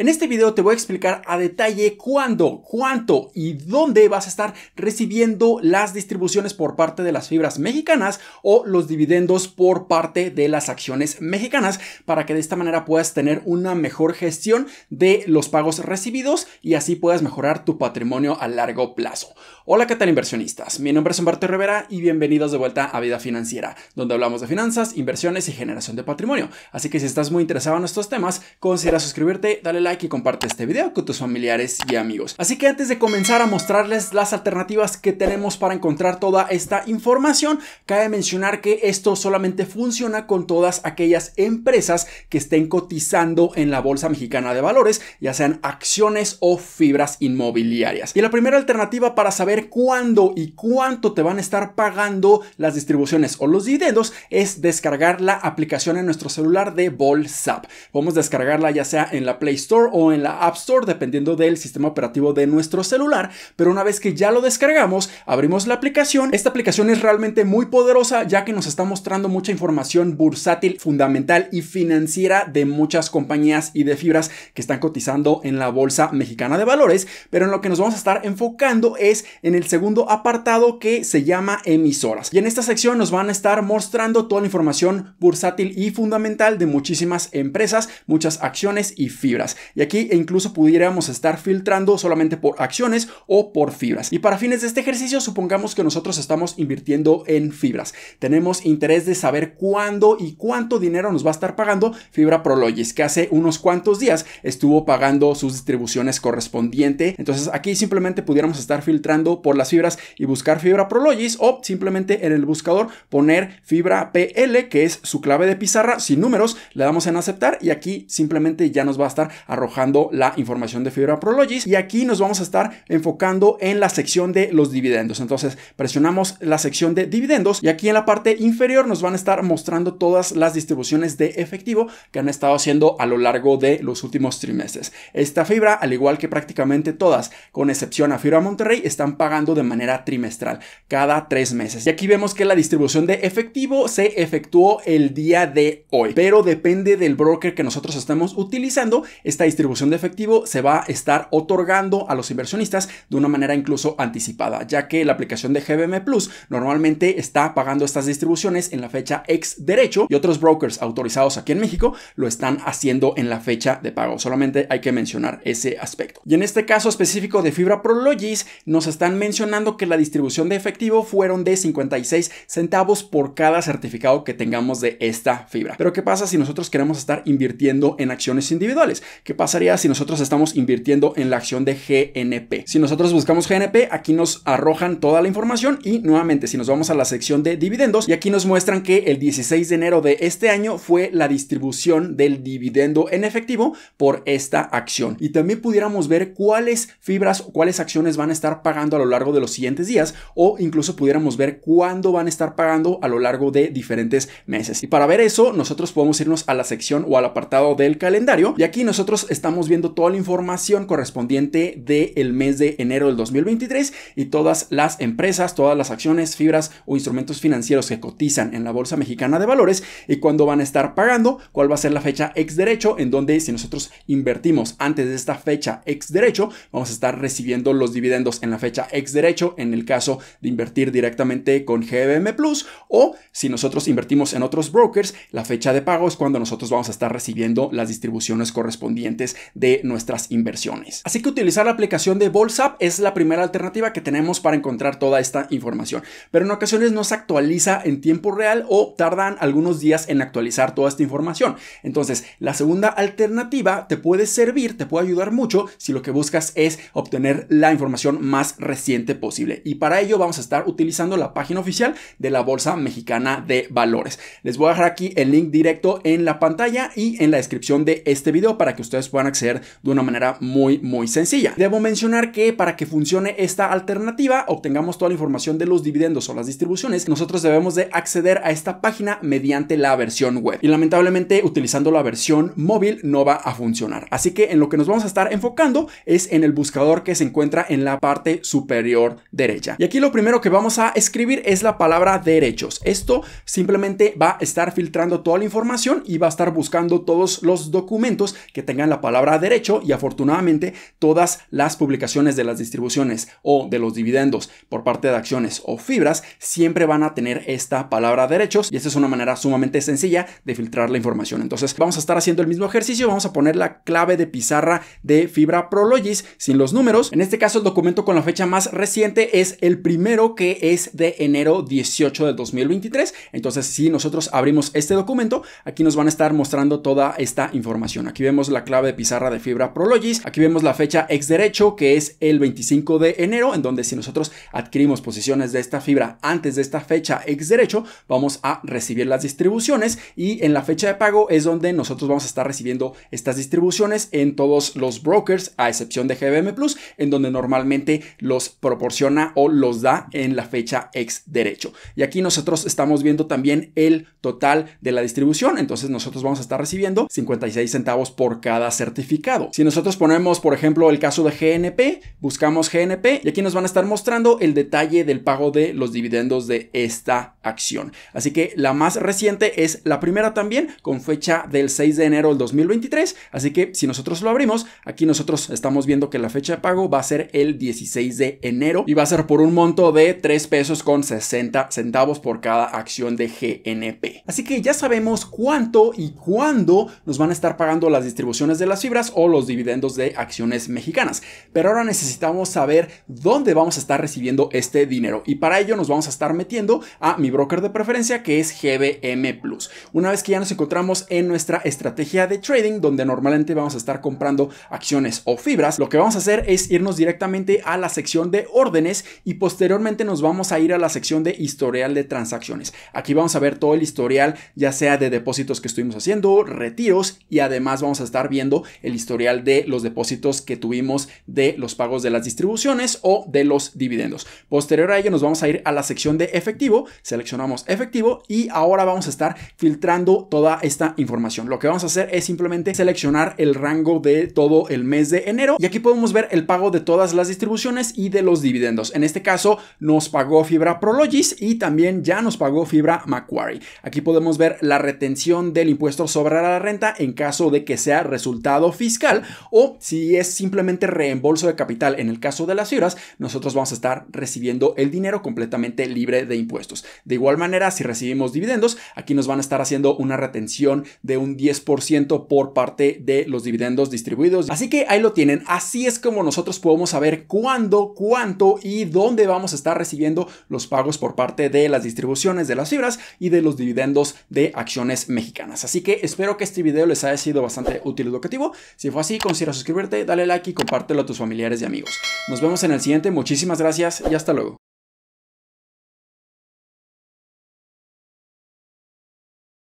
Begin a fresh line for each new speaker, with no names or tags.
En este video te voy a explicar a detalle cuándo, cuánto y dónde vas a estar recibiendo las distribuciones por parte de las fibras mexicanas o los dividendos por parte de las acciones mexicanas para que de esta manera puedas tener una mejor gestión de los pagos recibidos y así puedas mejorar tu patrimonio a largo plazo. Hola, ¿qué tal inversionistas? Mi nombre es Humberto Rivera y bienvenidos de vuelta a Vida Financiera, donde hablamos de finanzas, inversiones y generación de patrimonio. Así que si estás muy interesado en estos temas, considera suscribirte, dale y comparte este video con tus familiares y amigos. Así que antes de comenzar a mostrarles las alternativas que tenemos para encontrar toda esta información, cabe mencionar que esto solamente funciona con todas aquellas empresas que estén cotizando en la Bolsa Mexicana de Valores, ya sean acciones o fibras inmobiliarias. Y la primera alternativa para saber cuándo y cuánto te van a estar pagando las distribuciones o los dividendos es descargar la aplicación en nuestro celular de BolSap. Podemos descargarla ya sea en la Play Store o en la App Store, dependiendo del sistema operativo de nuestro celular. Pero una vez que ya lo descargamos, abrimos la aplicación. Esta aplicación es realmente muy poderosa ya que nos está mostrando mucha información bursátil, fundamental y financiera de muchas compañías y de fibras que están cotizando en la Bolsa Mexicana de Valores. Pero en lo que nos vamos a estar enfocando es en el segundo apartado que se llama emisoras. Y en esta sección nos van a estar mostrando toda la información bursátil y fundamental de muchísimas empresas, muchas acciones y fibras y aquí incluso pudiéramos estar filtrando solamente por acciones o por fibras. Y para fines de este ejercicio, supongamos que nosotros estamos invirtiendo en fibras. Tenemos interés de saber cuándo y cuánto dinero nos va a estar pagando Fibra Prologis, que hace unos cuantos días estuvo pagando sus distribuciones correspondientes. Entonces aquí simplemente pudiéramos estar filtrando por las fibras y buscar Fibra Prologis o simplemente en el buscador poner Fibra PL, que es su clave de pizarra sin números, le damos en aceptar y aquí simplemente ya nos va a estar arrojando la información de Fibra Prologis y aquí nos vamos a estar enfocando en la sección de los dividendos. Entonces presionamos la sección de dividendos y aquí en la parte inferior nos van a estar mostrando todas las distribuciones de efectivo que han estado haciendo a lo largo de los últimos trimestres. Esta fibra, al igual que prácticamente todas, con excepción a Fibra Monterrey, están pagando de manera trimestral, cada tres meses. Y aquí vemos que la distribución de efectivo se efectuó el día de hoy, pero depende del broker que nosotros estamos utilizando, esta distribución de efectivo se va a estar otorgando a los inversionistas de una manera incluso anticipada, ya que la aplicación de GBM Plus normalmente está pagando estas distribuciones en la fecha ex derecho y otros brokers autorizados aquí en México lo están haciendo en la fecha de pago. Solamente hay que mencionar ese aspecto. Y en este caso específico de Fibra Prologis, nos están mencionando que la distribución de efectivo fueron de 56 centavos por cada certificado que tengamos de esta fibra. Pero ¿qué pasa si nosotros queremos estar invirtiendo en acciones individuales? ¿Qué pasaría si nosotros estamos invirtiendo en la acción de GNP? Si nosotros buscamos GNP, aquí nos arrojan toda la información y nuevamente si nos vamos a la sección de dividendos y aquí nos muestran que el 16 de enero de este año fue la distribución del dividendo en efectivo por esta acción. Y también pudiéramos ver cuáles fibras o cuáles acciones van a estar pagando a lo largo de los siguientes días o incluso pudiéramos ver cuándo van a estar pagando a lo largo de diferentes meses. Y para ver eso, nosotros podemos irnos a la sección o al apartado del calendario y aquí nosotros estamos viendo toda la información correspondiente del mes de enero del 2023 y todas las empresas, todas las acciones, fibras o instrumentos financieros que cotizan en la Bolsa Mexicana de Valores y cuando van a estar pagando, cuál va a ser la fecha ex derecho, en donde si nosotros invertimos antes de esta fecha ex derecho, vamos a estar recibiendo los dividendos en la fecha ex derecho, en el caso de invertir directamente con GBM Plus, o si nosotros invertimos en otros brokers, la fecha de pago es cuando nosotros vamos a estar recibiendo las distribuciones correspondientes de nuestras inversiones. Así que utilizar la aplicación de bolsa es la primera alternativa que tenemos para encontrar toda esta información, pero en ocasiones no se actualiza en tiempo real o tardan algunos días en actualizar toda esta información. Entonces, la segunda alternativa te puede servir, te puede ayudar mucho si lo que buscas es obtener la información más reciente posible. Y para ello vamos a estar utilizando la página oficial de la Bolsa Mexicana de Valores. Les voy a dejar aquí el link directo en la pantalla y en la descripción de este video para que ustedes puedan acceder de una manera muy, muy sencilla. Debo mencionar que para que funcione esta alternativa, obtengamos toda la información de los dividendos o las distribuciones, nosotros debemos de acceder a esta página mediante la versión web. Y lamentablemente utilizando la versión móvil no va a funcionar. Así que en lo que nos vamos a estar enfocando es en el buscador que se encuentra en la parte superior derecha. Y aquí lo primero que vamos a escribir es la palabra derechos. Esto simplemente va a estar filtrando toda la información y va a estar buscando todos los documentos que tengan la palabra derecho y afortunadamente todas las publicaciones de las distribuciones o de los dividendos por parte de acciones o fibras siempre van a tener esta palabra derechos y esta es una manera sumamente sencilla de filtrar la información. Entonces vamos a estar haciendo el mismo ejercicio, vamos a poner la clave de pizarra de fibra Prologis sin los números. En este caso el documento con la fecha más reciente es el primero que es de enero 18 del 2023. Entonces si nosotros abrimos este documento, aquí nos van a estar mostrando toda esta información. Aquí vemos la clave de pizarra de fibra Prologis. Aquí vemos la fecha ex derecho, que es el 25 de enero, en donde si nosotros adquirimos posiciones de esta fibra antes de esta fecha ex derecho, vamos a recibir las distribuciones y en la fecha de pago es donde nosotros vamos a estar recibiendo estas distribuciones en todos los brokers, a excepción de GBM Plus, en donde normalmente los proporciona o los da en la fecha ex derecho. Y aquí nosotros estamos viendo también el total de la distribución, entonces nosotros vamos a estar recibiendo 56 centavos por cada certificado. Si nosotros ponemos, por ejemplo, el caso de GNP, buscamos GNP y aquí nos van a estar mostrando el detalle del pago de los dividendos de esta acción. Así que la más reciente es la primera también, con fecha del 6 de enero del 2023. Así que si nosotros lo abrimos, aquí nosotros estamos viendo que la fecha de pago va a ser el 16 de enero y va a ser por un monto de 3 pesos con 60 centavos por cada acción de GNP. Así que ya sabemos cuánto y cuándo nos van a estar pagando las distribuciones de las fibras o los dividendos de acciones mexicanas. Pero ahora necesitamos saber dónde vamos a estar recibiendo este dinero y para ello nos vamos a estar metiendo a mi broker de preferencia que es GBM Plus. Una vez que ya nos encontramos en nuestra estrategia de trading donde normalmente vamos a estar comprando acciones o fibras, lo que vamos a hacer es irnos directamente a la sección de órdenes y posteriormente nos vamos a ir a la sección de historial de transacciones. Aquí vamos a ver todo el historial ya sea de depósitos que estuvimos haciendo, retiros y además vamos a estar viendo el historial de los depósitos que tuvimos de los pagos de las distribuciones o de los dividendos. Posterior a ello nos vamos a ir a la sección de efectivo, seleccionamos efectivo y ahora vamos a estar filtrando toda esta información. Lo que vamos a hacer es simplemente seleccionar el rango de todo el mes de enero y aquí podemos ver el pago de todas las distribuciones y de los dividendos. En este caso nos pagó Fibra Prologis y también ya nos pagó Fibra Macquarie. Aquí podemos ver la retención del impuesto sobre la renta en caso de que sea resultado resultado fiscal o si es simplemente reembolso de capital en el caso de las fibras, nosotros vamos a estar recibiendo el dinero completamente libre de impuestos. De igual manera, si recibimos dividendos, aquí nos van a estar haciendo una retención de un 10% por parte de los dividendos distribuidos. Así que ahí lo tienen. Así es como nosotros podemos saber cuándo, cuánto y dónde vamos a estar recibiendo los pagos por parte de las distribuciones de las fibras y de los dividendos de acciones mexicanas. Así que espero que este video les haya sido bastante útil educativo. Si fue así, considera suscribirte, dale like y compártelo a tus familiares y amigos. Nos vemos en el siguiente, muchísimas gracias y hasta luego.